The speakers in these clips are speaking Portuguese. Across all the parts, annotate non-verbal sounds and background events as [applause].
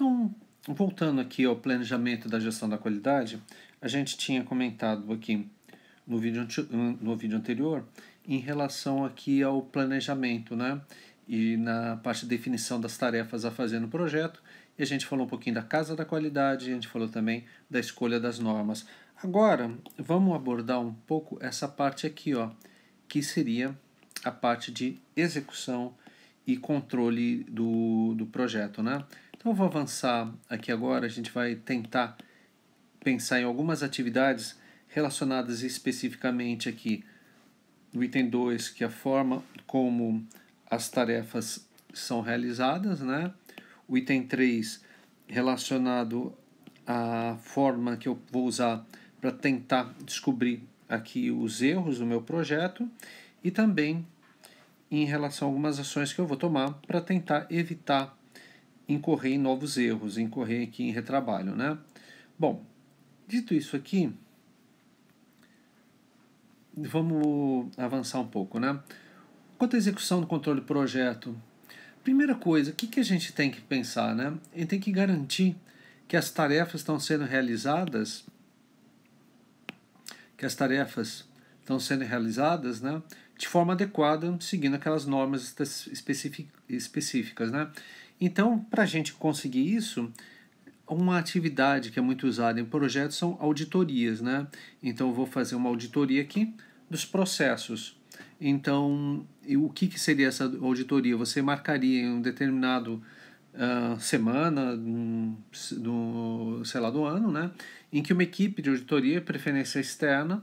Então, voltando aqui ao planejamento da gestão da qualidade, a gente tinha comentado aqui no vídeo, no vídeo anterior em relação aqui ao planejamento, né? E na parte de definição das tarefas a fazer no projeto, e a gente falou um pouquinho da casa da qualidade, a gente falou também da escolha das normas. Agora, vamos abordar um pouco essa parte aqui, ó, que seria a parte de execução e controle do, do projeto, né? Então eu vou avançar aqui agora, a gente vai tentar pensar em algumas atividades relacionadas especificamente aqui no item 2, que é a forma como as tarefas são realizadas, né? O item 3 relacionado à forma que eu vou usar para tentar descobrir aqui os erros do meu projeto e também em relação a algumas ações que eu vou tomar para tentar evitar incorrer em novos erros, incorrer aqui em retrabalho, né? Bom, dito isso aqui, vamos avançar um pouco, né? Quanto à execução do controle do projeto, primeira coisa, o que, que a gente tem que pensar, né? A gente tem que garantir que as tarefas estão sendo realizadas, que as tarefas estão sendo realizadas, né? de forma adequada, seguindo aquelas normas específicas. Né? Então, para a gente conseguir isso, uma atividade que é muito usada em projetos são auditorias. Né? Então, eu vou fazer uma auditoria aqui dos processos. Então, o que, que seria essa auditoria? Você marcaria em um determinado uh, semana, um, do, sei lá, do ano, né? em que uma equipe de auditoria, preferência externa,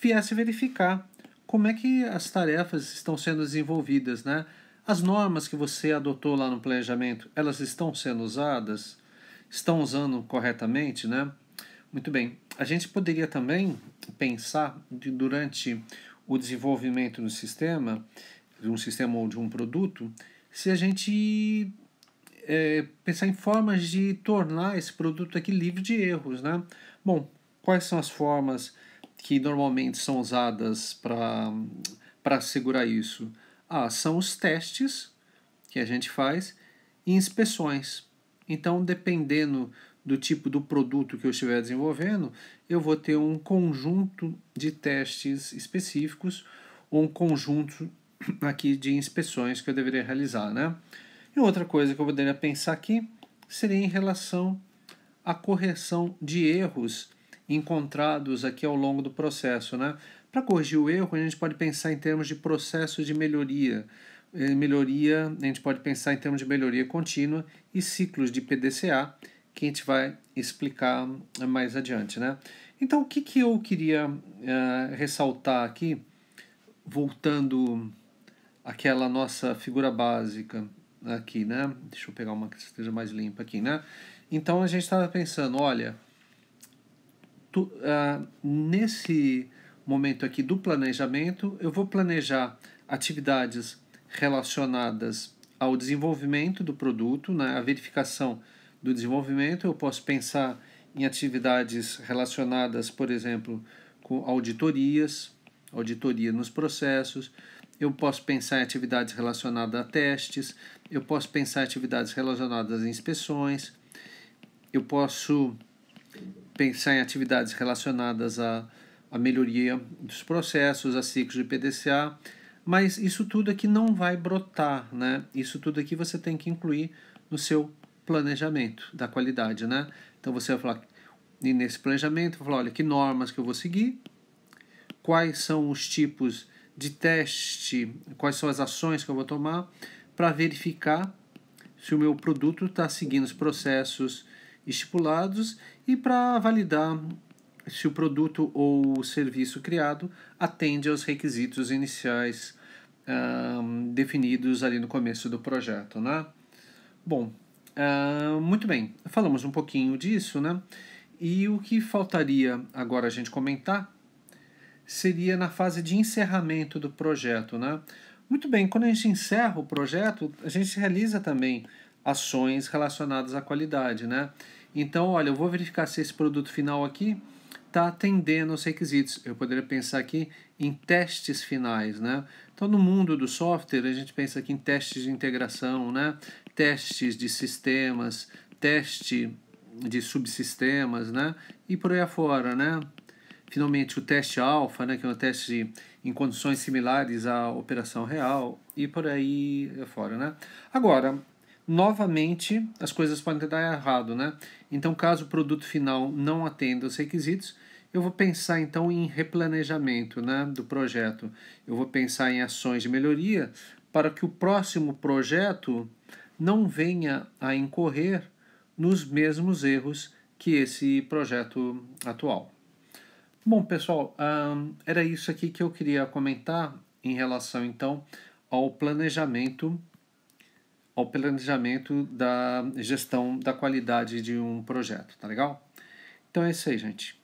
viesse verificar como é que as tarefas estão sendo desenvolvidas, né? As normas que você adotou lá no planejamento, elas estão sendo usadas? Estão usando corretamente, né? Muito bem. A gente poderia também pensar de, durante o desenvolvimento do sistema, de um sistema ou de um produto, se a gente é, pensar em formas de tornar esse produto aqui livre de erros, né? Bom, quais são as formas que normalmente são usadas para segurar isso? Ah, são os testes que a gente faz e inspeções. Então, dependendo do tipo do produto que eu estiver desenvolvendo, eu vou ter um conjunto de testes específicos ou um conjunto [clears throat] aqui de inspeções que eu deveria realizar, né? E outra coisa que eu poderia pensar aqui seria em relação à correção de erros encontrados aqui ao longo do processo. Né? Para corrigir o erro, a gente pode pensar em termos de processo de melhoria. É, melhoria, a gente pode pensar em termos de melhoria contínua e ciclos de PDCA, que a gente vai explicar mais adiante. Né? Então, o que, que eu queria uh, ressaltar aqui, voltando àquela nossa figura básica aqui, né? Deixa eu pegar uma que esteja mais limpa aqui, né? Então, a gente estava pensando, olha, tu, ah, nesse momento aqui do planejamento, eu vou planejar atividades relacionadas ao desenvolvimento do produto, né, a verificação do desenvolvimento. Eu posso pensar em atividades relacionadas, por exemplo, com auditorias, auditoria nos processos. Eu posso pensar em atividades relacionadas a testes, eu posso pensar em atividades relacionadas a inspeções, eu posso pensar em atividades relacionadas à, à melhoria dos processos, a ciclos de PDCA, mas isso tudo aqui não vai brotar, né? Isso tudo aqui você tem que incluir no seu planejamento da qualidade, né? Então você vai falar, e nesse planejamento, vai falar, olha, que normas que eu vou seguir, quais são os tipos de teste, quais são as ações que eu vou tomar para verificar se o meu produto está seguindo os processos, estipulados e para validar se o produto ou o serviço criado atende aos requisitos iniciais definidos ali no começo do projeto, né? Bom, uh, muito bem, falamos um pouquinho disso, né? E o que faltaria agora a gente comentar seria na fase de encerramento do projeto, né? Muito bem, quando a gente encerra o projeto, a gente realiza também ações relacionadas à qualidade, né? Então, olha, eu vou verificar se esse produto final aqui está atendendo os requisitos. Eu poderia pensar aqui em testes finais, né? Então, no mundo do software, a gente pensa aqui em testes de integração, né? Testes de sistemas, teste de subsistemas, né? E por aí afora, né? Finalmente, o teste alfa, né? Que é um teste de, em condições similares à operação real e por aí afora, né? Agora, novamente as coisas podem dar errado, né? Então, caso o produto final não atenda os requisitos, eu vou pensar então em replanejamento né, do projeto. Eu vou pensar em ações de melhoria para que o próximo projeto não venha a incorrer nos mesmos erros que esse projeto atual. Bom, pessoal, era isso aqui que eu queria comentar em relação então ao planejamento ao planejamento da gestão da qualidade de um projeto, tá legal? Então é isso aí, gente.